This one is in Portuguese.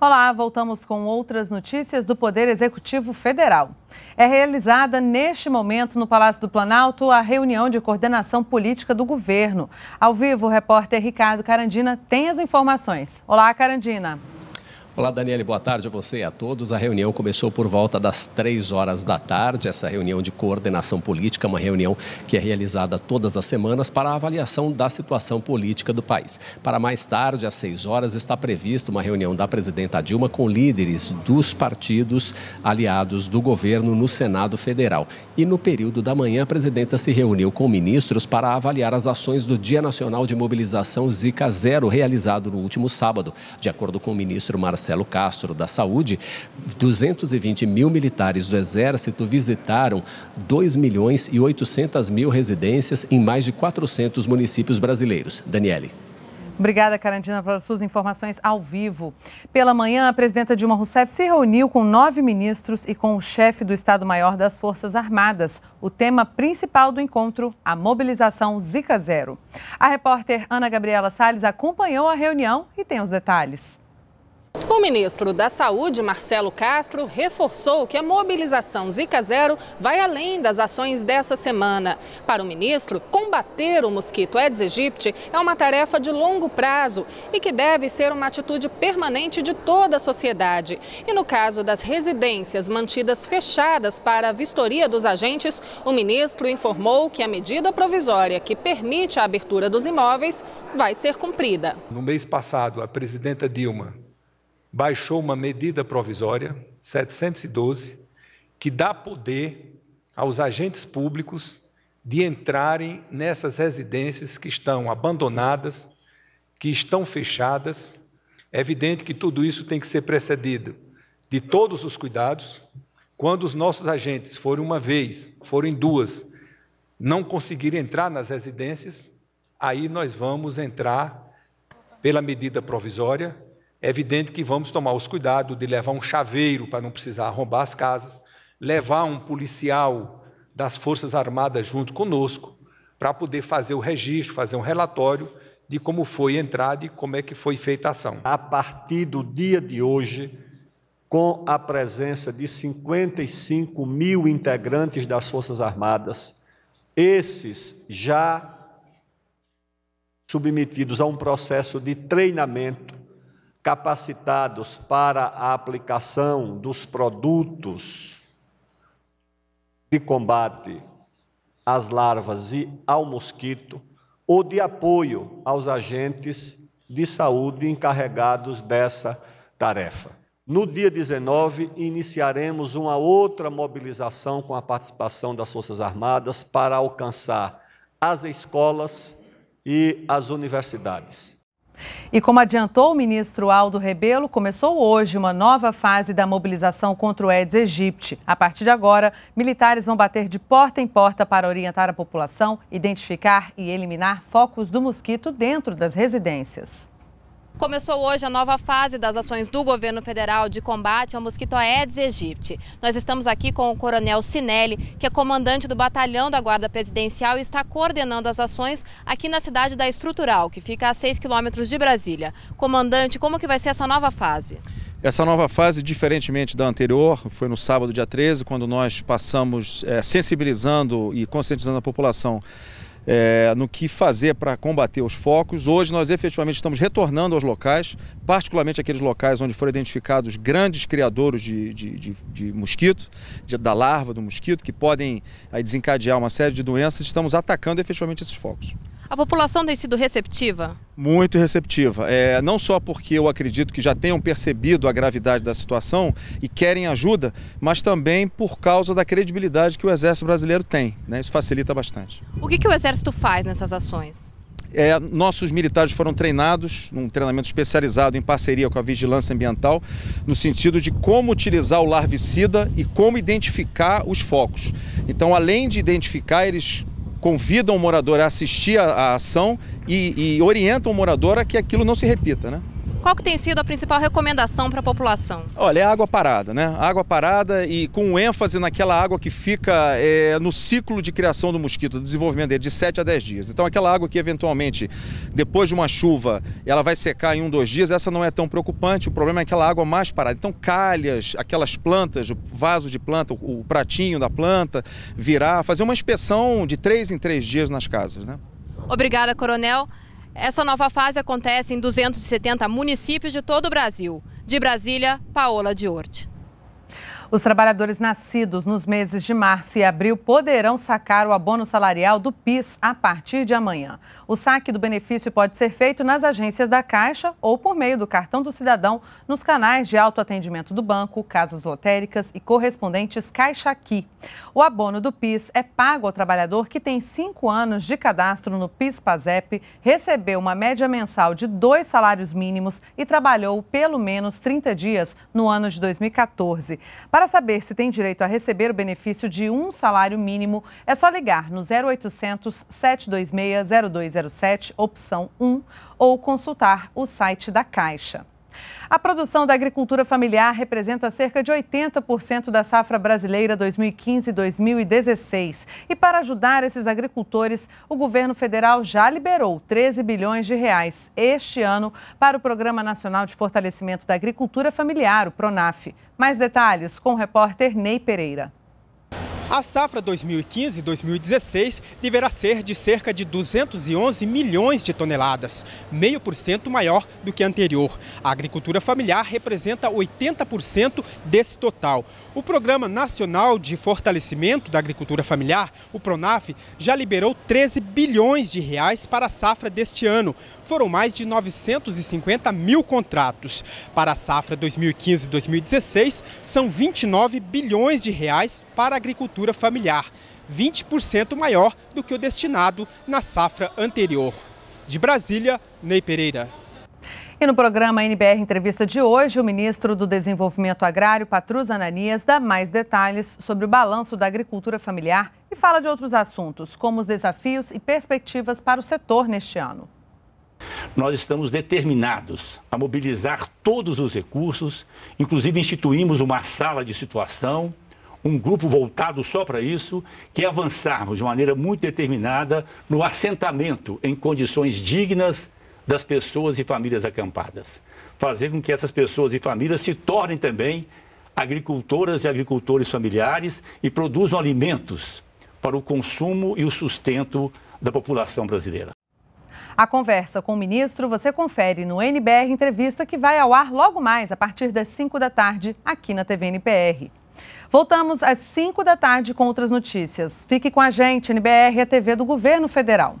Olá, voltamos com outras notícias do Poder Executivo Federal. É realizada neste momento no Palácio do Planalto a reunião de coordenação política do governo. Ao vivo, o repórter Ricardo Carandina tem as informações. Olá, Carandina. Olá, Daniele, boa tarde a você e a todos. A reunião começou por volta das três horas da tarde, essa reunião de coordenação política, uma reunião que é realizada todas as semanas para a avaliação da situação política do país. Para mais tarde, às seis horas, está prevista uma reunião da presidenta Dilma com líderes dos partidos aliados do governo no Senado Federal. E no período da manhã, a presidenta se reuniu com ministros para avaliar as ações do Dia Nacional de Mobilização Zika Zero, realizado no último sábado. De acordo com o ministro Marcelo Marcelo Castro, da Saúde, 220 mil militares do Exército visitaram 2 milhões e 800 mil residências em mais de 400 municípios brasileiros. Daniele. Obrigada, Carandina, pelas suas informações ao vivo. Pela manhã, a presidenta Dilma Rousseff se reuniu com nove ministros e com o chefe do Estado-Maior das Forças Armadas. O tema principal do encontro, a mobilização Zika Zero. A repórter Ana Gabriela Salles acompanhou a reunião e tem os detalhes. O ministro da Saúde, Marcelo Castro, reforçou que a mobilização Zika Zero vai além das ações dessa semana. Para o ministro, combater o mosquito Aedes aegypti é uma tarefa de longo prazo e que deve ser uma atitude permanente de toda a sociedade. E no caso das residências mantidas fechadas para a vistoria dos agentes, o ministro informou que a medida provisória que permite a abertura dos imóveis vai ser cumprida. No mês passado, a presidenta Dilma baixou uma medida provisória, 712, que dá poder aos agentes públicos de entrarem nessas residências que estão abandonadas, que estão fechadas. É evidente que tudo isso tem que ser precedido de todos os cuidados. Quando os nossos agentes forem uma vez, forem duas, não conseguirem entrar nas residências, aí nós vamos entrar pela medida provisória é evidente que vamos tomar os cuidados de levar um chaveiro para não precisar arrombar as casas, levar um policial das Forças Armadas junto conosco para poder fazer o registro, fazer um relatório de como foi a entrada e como é que foi feita a ação. A partir do dia de hoje, com a presença de 55 mil integrantes das Forças Armadas, esses já submetidos a um processo de treinamento capacitados para a aplicação dos produtos de combate às larvas e ao mosquito, ou de apoio aos agentes de saúde encarregados dessa tarefa. No dia 19, iniciaremos uma outra mobilização com a participação das Forças Armadas para alcançar as escolas e as universidades. E como adiantou o ministro Aldo Rebelo, começou hoje uma nova fase da mobilização contra o Aedes aegypti. A partir de agora, militares vão bater de porta em porta para orientar a população, identificar e eliminar focos do mosquito dentro das residências. Começou hoje a nova fase das ações do governo federal de combate ao mosquito Aedes aegypti. Nós estamos aqui com o coronel Sinelli, que é comandante do batalhão da Guarda Presidencial e está coordenando as ações aqui na cidade da Estrutural, que fica a 6 quilômetros de Brasília. Comandante, como que vai ser essa nova fase? Essa nova fase, diferentemente da anterior, foi no sábado, dia 13, quando nós passamos é, sensibilizando e conscientizando a população é, no que fazer para combater os focos. Hoje nós efetivamente estamos retornando aos locais, particularmente aqueles locais onde foram identificados grandes criadores de, de, de, de mosquito, da larva do mosquito, que podem aí, desencadear uma série de doenças. Estamos atacando efetivamente esses focos. A população tem sido receptiva? Muito receptiva. É, não só porque eu acredito que já tenham percebido a gravidade da situação e querem ajuda, mas também por causa da credibilidade que o Exército Brasileiro tem. Né? Isso facilita bastante. O que, que o Exército faz nessas ações? É, nossos militares foram treinados num treinamento especializado em parceria com a Vigilância Ambiental, no sentido de como utilizar o larvicida e como identificar os focos. Então, além de identificar, eles convidam o morador a assistir à ação e, e orientam o morador a que aquilo não se repita, né? Qual que tem sido a principal recomendação para a população? Olha, é água parada, né? Água parada e com ênfase naquela água que fica é, no ciclo de criação do mosquito, do desenvolvimento dele, de 7 a 10 dias. Então aquela água que eventualmente, depois de uma chuva, ela vai secar em um, dois dias, essa não é tão preocupante, o problema é aquela água mais parada. Então calhas, aquelas plantas, o vaso de planta, o pratinho da planta, virar, fazer uma inspeção de três em três dias nas casas, né? Obrigada, Coronel. Essa nova fase acontece em 270 municípios de todo o Brasil. De Brasília, Paola Diorte. Os trabalhadores nascidos nos meses de março e abril poderão sacar o abono salarial do PIS a partir de amanhã. O saque do benefício pode ser feito nas agências da Caixa ou por meio do cartão do cidadão nos canais de autoatendimento do banco, casas lotéricas e correspondentes Caixa Aqui. O abono do PIS é pago ao trabalhador que tem cinco anos de cadastro no PIS-PASEP, recebeu uma média mensal de dois salários mínimos e trabalhou pelo menos 30 dias no ano de 2014. Para para saber se tem direito a receber o benefício de um salário mínimo, é só ligar no 0800 726 0207, opção 1, ou consultar o site da Caixa. A produção da agricultura familiar representa cerca de 80% da safra brasileira 2015-2016. E para ajudar esses agricultores, o governo federal já liberou 13 bilhões de reais este ano para o Programa Nacional de Fortalecimento da Agricultura Familiar, o PRONAF. Mais detalhes com o repórter Ney Pereira. A safra 2015-2016 deverá ser de cerca de 211 milhões de toneladas, meio por cento maior do que a anterior. A agricultura familiar representa 80% desse total. O Programa Nacional de Fortalecimento da Agricultura Familiar, o PRONAF, já liberou 13 bilhões de reais para a safra deste ano foram mais de 950 mil contratos. Para a safra 2015-2016, são 29 bilhões de reais para a agricultura familiar, 20% maior do que o destinado na safra anterior. De Brasília, Ney Pereira. E no programa NBR Entrevista de hoje, o ministro do Desenvolvimento Agrário, Patrus Ananias, dá mais detalhes sobre o balanço da agricultura familiar e fala de outros assuntos, como os desafios e perspectivas para o setor neste ano. Nós estamos determinados a mobilizar todos os recursos, inclusive instituímos uma sala de situação, um grupo voltado só para isso, que é avançarmos de maneira muito determinada no assentamento em condições dignas das pessoas e famílias acampadas. Fazer com que essas pessoas e famílias se tornem também agricultoras e agricultores familiares e produzam alimentos para o consumo e o sustento da população brasileira. A conversa com o ministro você confere no NBR Entrevista, que vai ao ar logo mais, a partir das 5 da tarde, aqui na TV NBR. Voltamos às 5 da tarde com outras notícias. Fique com a gente, NBR, a TV do Governo Federal.